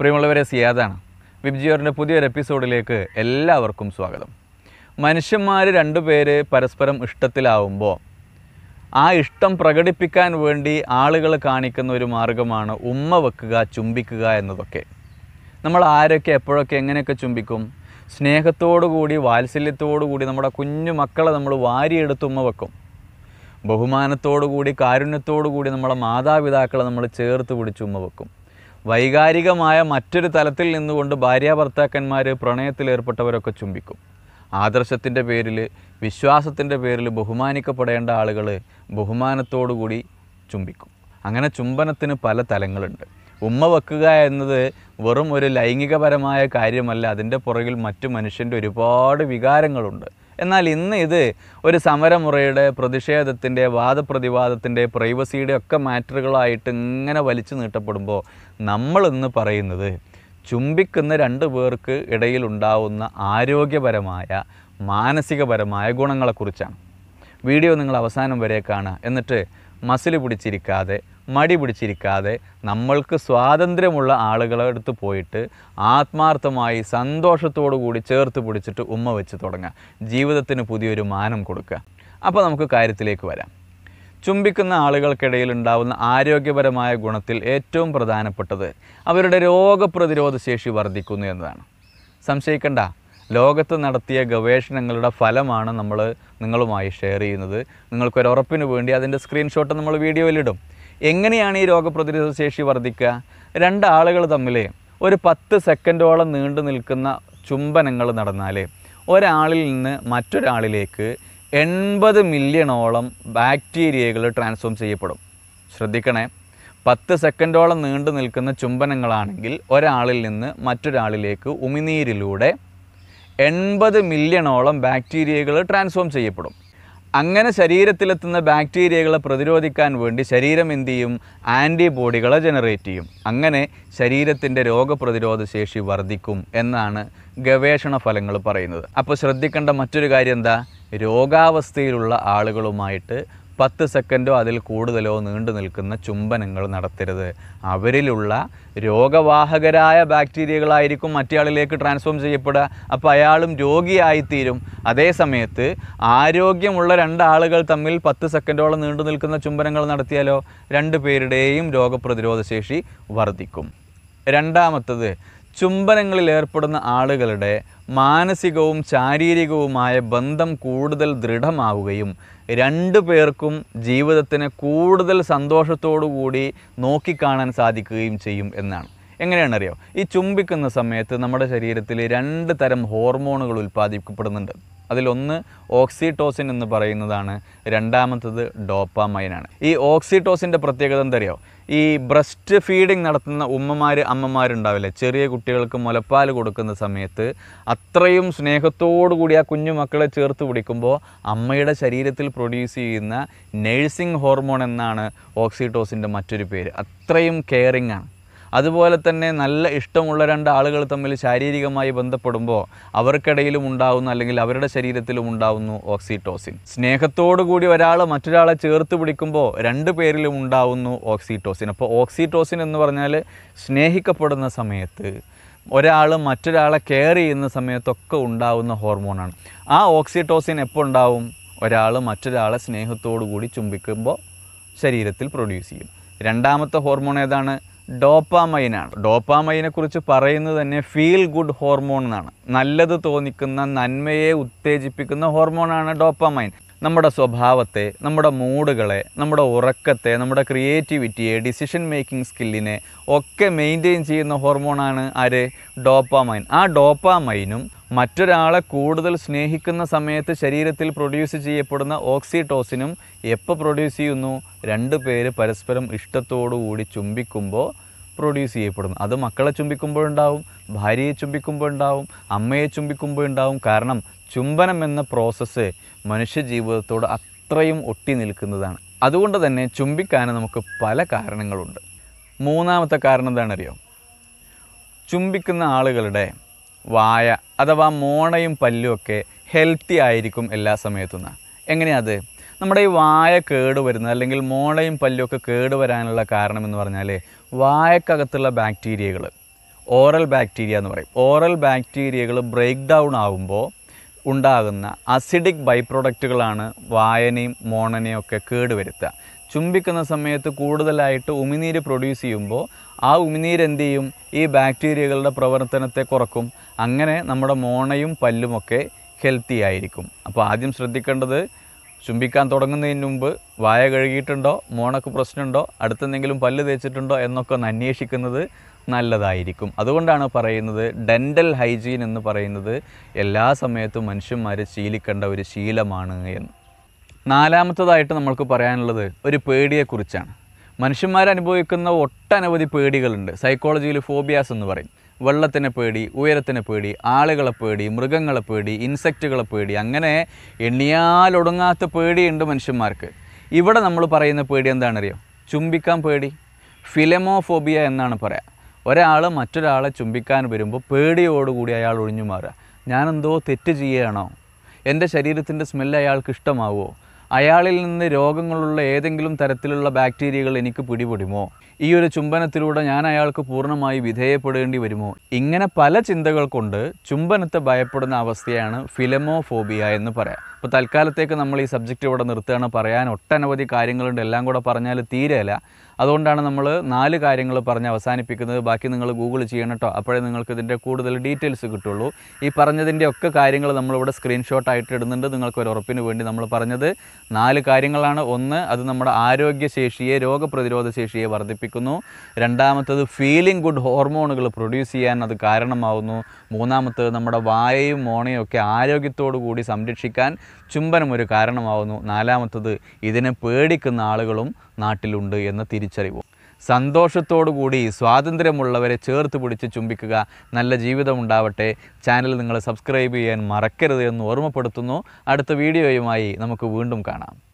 പ്രിയമുള്ളവരെ സിയാദാണ് വിബ്ജിയോറിൻ്റെ പുതിയൊരു എപ്പിസോഡിലേക്ക് എല്ലാവർക്കും സ്വാഗതം മനുഷ്യന്മാർ പേര് പരസ്പരം ഇഷ്ടത്തിലാവുമ്പോൾ ആ ഇഷ്ടം പ്രകടിപ്പിക്കാൻ വേണ്ടി ആളുകൾ കാണിക്കുന്ന ഒരു മാർഗമാണ് ഉമ്മ വെക്കുക ചുംബിക്കുക എന്നതൊക്കെ നമ്മൾ ആരൊക്കെ എപ്പോഴൊക്കെ എങ്ങനെയൊക്കെ ചുംബിക്കും സ്നേഹത്തോടുകൂടി കൂടി നമ്മുടെ കുഞ്ഞു മക്കളെ നമ്മൾ വാരിയെടുത്ത് ഉമ്മ വെക്കും ബഹുമാനത്തോടുകൂടി കാരുണ്യത്തോടുകൂടി നമ്മുടെ മാതാപിതാക്കളെ നമ്മൾ ചേർത്ത് പിടിച്ച് ഉമ്മ വെക്കും വൈകാരികമായ മറ്റൊരു തലത്തിൽ നിന്നുകൊണ്ട് ഭാര്യ ഭർത്താക്കന്മാർ പ്രണയത്തിലേർപ്പെട്ടവരൊക്കെ ചുംബിക്കും ആദർശത്തിൻ്റെ പേരിൽ വിശ്വാസത്തിൻ്റെ പേരിൽ ബഹുമാനിക്കപ്പെടേണ്ട ആളുകൾ ബഹുമാനത്തോടുകൂടി ചുംബിക്കും അങ്ങനെ ചുംബനത്തിന് പല തലങ്ങളുണ്ട് ഉമ്മ വെക്കുക എന്നത് വെറും ഒരു ലൈംഗികപരമായ കാര്യമല്ല അതിൻ്റെ പുറകിൽ മറ്റു മനുഷ്യൻ്റെ ഒരുപാട് വികാരങ്ങളുണ്ട് എന്നാൽ ഇന്ന് ഇത് ഒരു സമരമുറയുടെ പ്രതിഷേധത്തിൻ്റെ വാദപ്രതിവാദത്തിൻ്റെ പ്രൈവസിയുടെ ഒക്കെ മാറ്ററുകളായിട്ട് ഇങ്ങനെ വലിച്ചു നീട്ടപ്പെടുമ്പോൾ നമ്മളിന്ന് പറയുന്നത് ചുംബിക്കുന്ന രണ്ട് പേർക്ക് ഇടയിലുണ്ടാവുന്ന ആരോഗ്യപരമായ മാനസികപരമായ ഗുണങ്ങളെക്കുറിച്ചാണ് വീഡിയോ നിങ്ങൾ അവസാനം വരെ കാണുക എന്നിട്ട് മസിൽ പിടിച്ചിരിക്കാതെ മടി പിടിച്ചിരിക്കാതെ നമ്മൾക്ക് സ്വാതന്ത്ര്യമുള്ള ആളുകളെ അടുത്ത് പോയിട്ട് ആത്മാർത്ഥമായി സന്തോഷത്തോടു കൂടി ചേർത്ത് പിടിച്ചിട്ട് ഉമ്മ വെച്ച് തുടങ്ങുക ജീവിതത്തിന് പുതിയൊരു മാനം കൊടുക്കുക അപ്പോൾ നമുക്ക് കാര്യത്തിലേക്ക് വരാം ചുംബിക്കുന്ന ആളുകൾക്കിടയിൽ ഉണ്ടാകുന്ന ആരോഗ്യപരമായ ഗുണത്തിൽ ഏറ്റവും പ്രധാനപ്പെട്ടത് അവരുടെ രോഗപ്രതിരോധ ശേഷി വർദ്ധിക്കുന്നു എന്നതാണ് സംശയിക്കണ്ട ലോകത്ത് നടത്തിയ ഗവേഷണങ്ങളുടെ ഫലമാണ് നമ്മൾ നിങ്ങളുമായി ഷെയർ ചെയ്യുന്നത് നിങ്ങൾക്കൊരു ഉറപ്പിന് വേണ്ടി അതിൻ്റെ സ്ക്രീൻഷോട്ട് നമ്മൾ വീഡിയോയിലിടും എങ്ങനെയാണ് ഈ രോഗപ്രതിരോധ ശേഷി വർദ്ധിക്കുക രണ്ടാളുകൾ തമ്മിൽ ഒരു പത്ത് സെക്കൻഡോളം നീണ്ടു നിൽക്കുന്ന ചുംബനങ്ങൾ നടന്നാൽ ഒരാളിൽ നിന്ന് മറ്റൊരാളിലേക്ക് എൺപത് മില്യണോളം ബാക്ടീരിയകൾ ട്രാൻസ്ഫോം ചെയ്യപ്പെടും ശ്രദ്ധിക്കണേ പത്ത് സെക്കൻഡോളം നീണ്ടു നിൽക്കുന്ന ചുംബനങ്ങളാണെങ്കിൽ ഒരാളിൽ നിന്ന് മറ്റൊരാളിലേക്ക് ഉമിനീരിലൂടെ എൺപത് മില്യണോളം ബാക്ടീരിയകൾ ട്രാൻസ്ഫോം ചെയ്യപ്പെടും അങ്ങനെ ശരീരത്തിലെത്തുന്ന ബാക്ടീരിയകളെ പ്രതിരോധിക്കാൻ വേണ്ടി ശരീരം എന്ത് ചെയ്യും ആൻറ്റിബോഡികളെ ജനറേറ്റ് ചെയ്യും അങ്ങനെ ശരീരത്തിൻ്റെ രോഗപ്രതിരോധ ശേഷി വർദ്ധിക്കും എന്നാണ് ഗവേഷണ ഫലങ്ങൾ പറയുന്നത് അപ്പോൾ ശ്രദ്ധിക്കേണ്ട മറ്റൊരു കാര്യം എന്താ രോഗാവസ്ഥയിലുള്ള ആളുകളുമായിട്ട് പത്ത് സെക്കൻഡോ അതിൽ കൂടുതലോ നീണ്ടു നിൽക്കുന്ന ചുംബനങ്ങൾ നടത്തരുത് അവരിലുള്ള രോഗവാഹകരായ ബാക്ടീരിയകളായിരിക്കും മറ്റേയാളിലേക്ക് ട്രാൻസ്ഫോം ചെയ്യപ്പെടുക അപ്പോൾ അയാളും രോഗിയായിത്തീരും അതേ സമയത്ത് ആരോഗ്യമുള്ള രണ്ടാളുകൾ തമ്മിൽ പത്ത് സെക്കൻഡോളം നീണ്ടു നിൽക്കുന്ന ചുംബനങ്ങൾ നടത്തിയാലോ രണ്ടു പേരുടെയും രോഗപ്രതിരോധ ശേഷി വർദ്ധിക്കും രണ്ടാമത്തത് ചുംബനങ്ങളിൽ ഏർപ്പെടുന്ന ആളുകളുടെ മാനസികവും ശാരീരികവുമായ ബന്ധം കൂടുതൽ ദൃഢമാവുകയും രണ്ടു പേർക്കും ജീവിതത്തിന് കൂടുതൽ കൂടി നോക്കിക്കാണാൻ സാധിക്കുകയും ചെയ്യും എന്നാണ് എങ്ങനെയാണെന്നറിയോ ഈ ചുംബിക്കുന്ന സമയത്ത് നമ്മുടെ ശരീരത്തിൽ രണ്ട് തരം ഹോർമോണുകൾ ഉൽപ്പാദിപ്പിക്കപ്പെടുന്നുണ്ട് അതിലൊന്ന് ഓക്സിടോസിൻ എന്ന് പറയുന്നതാണ് രണ്ടാമത്തത് ഡോപ്പാമൈനാണ് ഈ ഓക്സിടോസിൻ്റെ പ്രത്യേകത എന്തറിയോ ഈ ബ്രസ്റ്റ് ഫീഡിങ് നടത്തുന്ന ഉമ്മമാർ അമ്മമാരുണ്ടാവില്ലേ ചെറിയ കുട്ടികൾക്ക് മുലപ്പാൽ കൊടുക്കുന്ന സമയത്ത് അത്രയും സ്നേഹത്തോടുകൂടി ആ കുഞ്ഞു മക്കളെ ചേർത്ത് പിടിക്കുമ്പോൾ അമ്മയുടെ ശരീരത്തിൽ പ്രൊഡ്യൂസ് ചെയ്യുന്ന നേഴ്സിംഗ് ഹോർമോൺ എന്നാണ് ഓക്സിടോസിൻ്റെ മറ്റൊരു പേര് അത്രയും കെയറിംഗ് ആണ് അതുപോലെ തന്നെ നല്ല ഇഷ്ടമുള്ള രണ്ട് ആളുകൾ തമ്മിൽ ശാരീരികമായി ബന്ധപ്പെടുമ്പോൾ അവർക്കിടയിലും ഉണ്ടാകുന്ന അല്ലെങ്കിൽ അവരുടെ ശരീരത്തിലും ഉണ്ടാവുന്നു ഓക്സിറ്റോസിൻ സ്നേഹത്തോടു കൂടി ഒരാൾ മറ്റൊരാളെ ചേർത്ത് പിടിക്കുമ്പോൾ രണ്ട് പേരിലും ഉണ്ടാവുന്നു ഓക്സിറ്റോസിൻ അപ്പോൾ ഓക്സിറ്റോസിൻ എന്ന് പറഞ്ഞാൽ സ്നേഹിക്കപ്പെടുന്ന സമയത്ത് ഒരാൾ മറ്റൊരാളെ കെയർ ചെയ്യുന്ന സമയത്തൊക്കെ ഉണ്ടാവുന്ന ഹോർമോണാണ് ആ ഓക്സിറ്റോസിൻ എപ്പോൾ ഉണ്ടാവും ഒരാൾ മറ്റൊരാളെ സ്നേഹത്തോടു കൂടി ചുംബിക്കുമ്പോൾ ശരീരത്തിൽ പ്രൊഡ്യൂസ് ചെയ്യും രണ്ടാമത്തെ ഹോർമോൺ ഏതാണ് ഡോപ്പാമൈനാണ് ഡോപ്പാമൈനെ കുറിച്ച് പറയുന്നത് തന്നെ ഫീൽ ഗുഡ് ഹോർമോൺ എന്നാണ് നല്ലത് തോന്നിക്കുന്ന നന്മയെ ഉത്തേജിപ്പിക്കുന്ന ഹോർമോണാണ് ഡോപ്പാമൈൻ നമ്മുടെ സ്വഭാവത്തെ നമ്മുടെ മൂഡുകളെ നമ്മുടെ ഉറക്കത്തെ നമ്മുടെ ക്രിയേറ്റിവിറ്റിയെ ഡിസിഷൻ മേക്കിംഗ് സ്കില്ലിനെ ഒക്കെ മെയിൻറ്റെയിൻ ചെയ്യുന്ന ഹോർമോണാണ് ആര് ഡോപ്പാമൈൻ ആ ഡോപ്പാമൈനും മറ്റൊരാളെ കൂടുതൽ സ്നേഹിക്കുന്ന സമയത്ത് ശരീരത്തിൽ പ്രൊഡ്യൂസ് ചെയ്യപ്പെടുന്ന ഓക്സിറ്റോസിനും എപ്പോൾ പ്രൊഡ്യൂസ് ചെയ്യുന്നു രണ്ട് പേര് പരസ്പരം ഇഷ്ടത്തോടുകൂടി ചുംബിക്കുമ്പോൾ പ്രൊഡ്യൂസ് ചെയ്യപ്പെടുന്നു അത് മക്കളെ ചുംബിക്കുമ്പോഴുണ്ടാവും ഭാര്യയെ ചുംബിക്കുമ്പോഴുണ്ടാവും അമ്മയെ ചുംബിക്കുമ്പോഴുണ്ടാവും കാരണം ചുംബനം എന്ന പ്രോസസ്സ് മനുഷ്യ ജീവിതത്തോട് അത്രയും ഒട്ടി നിൽക്കുന്നതാണ് അതുകൊണ്ട് തന്നെ ചുംബിക്കാൻ നമുക്ക് പല കാരണങ്ങളുണ്ട് മൂന്നാമത്തെ കാരണം എന്താണെന്നറിയോ ചുംബിക്കുന്ന ആളുകളുടെ വായ അഥവാ മോണയും പല്ലുമൊക്കെ ഹെൽത്തി ആയിരിക്കും എല്ലാ സമയത്തുനിന്നാണ് എങ്ങനെയാത് നമ്മുടെ ഈ വായ കേട് വരുന്നത് അല്ലെങ്കിൽ മോണയും പല്ലുമൊക്കെ കേട് വരാനുള്ള കാരണം എന്ന് പറഞ്ഞാൽ വായക്കകത്തുള്ള ബാക്ടീരിയകൾ ഓറൽ ബാക്ടീരിയ എന്ന് പറയും ഓറൽ ബാക്ടീരിയകൾ ബ്രേക്ക് ഡൗൺ ആകുമ്പോൾ ഉണ്ടാകുന്ന അസിഡിക് ബൈ പ്രൊഡക്റ്റുകളാണ് വായനയും മോണനെയും ഒക്കെ കേടുവരുത്തുക ചുംബിക്കുന്ന സമയത്ത് കൂടുതലായിട്ട് ഉമിനീര് പ്രൊഡ്യൂസ് ചെയ്യുമ്പോൾ ആ എന്ത് ചെയ്യും ഈ ബാക്ടീരിയകളുടെ പ്രവർത്തനത്തെ കുറക്കും അങ്ങനെ നമ്മുടെ മോണയും പല്ലുമൊക്കെ ഹെൽത്തി ആയിരിക്കും അപ്പോൾ ആദ്യം ശ്രദ്ധിക്കേണ്ടത് ചുംബിക്കാൻ തുടങ്ങുന്നതിന് മുമ്പ് വായ കഴുകിയിട്ടുണ്ടോ മോണക്ക് പ്രശ്നമുണ്ടോ അടുത്തെന്തെങ്കിലും പല്ല് തേച്ചിട്ടുണ്ടോ എന്നൊക്കെ ഒന്ന് അന്വേഷിക്കുന്നത് നല്ലതായിരിക്കും അതുകൊണ്ടാണ് പറയുന്നത് ഡെൻ്റൽ ഹൈജീൻ എന്ന് പറയുന്നത് എല്ലാ സമയത്തും മനുഷ്യന്മാർ ശീലിക്കേണ്ട ഒരു ശീലമാണ് എന്ന് നാലാമത്തതായിട്ട് നമ്മൾക്ക് പറയാനുള്ളത് ഒരു പേടിയെക്കുറിച്ചാണ് മനുഷ്യന്മാരനുഭവിക്കുന്ന ഒട്ടനവധി പേടികളുണ്ട് സൈക്കോളജിയിൽ ഫോബിയാസ് എന്ന് പറയും വെള്ളത്തിനെ പേടി ഉയരത്തിനെ പേടി ആളുകളെ പേടി മൃഗങ്ങളെ പേടി ഇൻസെക്റ്റുകളെ പേടി അങ്ങനെ എണ്ണിയാലൊടുങ്ങാത്ത പേടിയുണ്ട് മനുഷ്യന്മാർക്ക് ഇവിടെ നമ്മൾ പറയുന്ന പേടി എന്താണെന്നറിയോ ചുംബിക്കാൻ പേടി ഫിലമോഫോബിയ എന്നാണ് പറയുക ഒരാൾ മറ്റൊരാളെ ചുംബിക്കാൻ വരുമ്പോൾ പേടിയോടുകൂടി അയാൾ ഒഴിഞ്ഞു മാറുക ഞാനെന്തോ തെറ്റ് ചെയ്യണോ എൻ്റെ ശരീരത്തിൻ്റെ സ്മെല്ല് അയാൾക്ക് ഇഷ്ടമാവുമോ അയാളിൽ നിന്ന് രോഗങ്ങളുള്ള ഏതെങ്കിലും തരത്തിലുള്ള ബാക്ടീരിയകൾ എനിക്ക് പിടിപെടുമോ ഈ ഒരു ചുംബനത്തിലൂടെ ഞാൻ അയാൾക്ക് പൂർണ്ണമായി വിധേയപ്പെടേണ്ടി വരുമോ ഇങ്ങനെ പല ചിന്തകൾ കൊണ്ട് ചുംബനത്തെ ഭയപ്പെടുന്ന അവസ്ഥയാണ് ഫിലമോഫോബിയ എന്ന് പറയാം അപ്പോൾ തൽക്കാലത്തേക്ക് നമ്മൾ ഈ സബ്ജക്റ്റ് ഇവിടെ നിർത്തുകയാണ് പറയാൻ ഒട്ടനവധി കാര്യങ്ങളുണ്ട് എല്ലാം കൂടെ പറഞ്ഞാൽ തീരെയല്ല അതുകൊണ്ടാണ് നമ്മൾ നാല് കാര്യങ്ങൾ പറഞ്ഞ് അവസാനിപ്പിക്കുന്നത് ബാക്കി നിങ്ങൾ ഗൂഗിൾ ചെയ്യണം കേട്ടോ അപ്പോഴേ നിങ്ങൾക്ക് ഇതിൻ്റെ കൂടുതൽ ഡീറ്റെയിൽസ് കിട്ടുള്ളൂ ഈ പറഞ്ഞതിൻ്റെ ഒക്കെ കാര്യങ്ങൾ നമ്മളിവിടെ സ്ക്രീൻഷോട്ട് ആയിട്ട് ഇടുന്നുണ്ട് നിങ്ങൾക്ക് ഒരു ഉറപ്പിന് വേണ്ടി നമ്മൾ പറഞ്ഞത് നാല് കാര്യങ്ങളാണ് ഒന്ന് അത് നമ്മുടെ ആരോഗ്യശേഷിയെ രോഗപ്രതിരോധ ശേഷിയെ വർദ്ധിപ്പിക്കും വർദ്ധിപ്പിക്കുന്നു രണ്ടാമത്തത് ഫീലിംഗ് ഗുഡ് ഹോർമോണുകൾ പ്രൊഡ്യൂസ് ചെയ്യാൻ അത് കാരണമാവുന്നു മൂന്നാമത്തത് നമ്മുടെ വായയും മോണയും ഒക്കെ ആരോഗ്യത്തോടു കൂടി സംരക്ഷിക്കാൻ ചുംബനം ഒരു കാരണമാവുന്നു നാലാമത്തത് ഇതിനെ പേടിക്കുന്ന ആളുകളും നാട്ടിലുണ്ട് എന്ന തിരിച്ചറിവ് കൂടി സ്വാതന്ത്ര്യമുള്ളവരെ ചേർത്ത് പിടിച്ച് ചുംബിക്കുക നല്ല ജീവിതം ഉണ്ടാവട്ടെ ചാനൽ നിങ്ങൾ സബ്സ്ക്രൈബ് ചെയ്യാൻ മറക്കരുത് എന്ന് ഓർമ്മപ്പെടുത്തുന്നു അടുത്ത വീഡിയോയുമായി നമുക്ക് വീണ്ടും കാണാം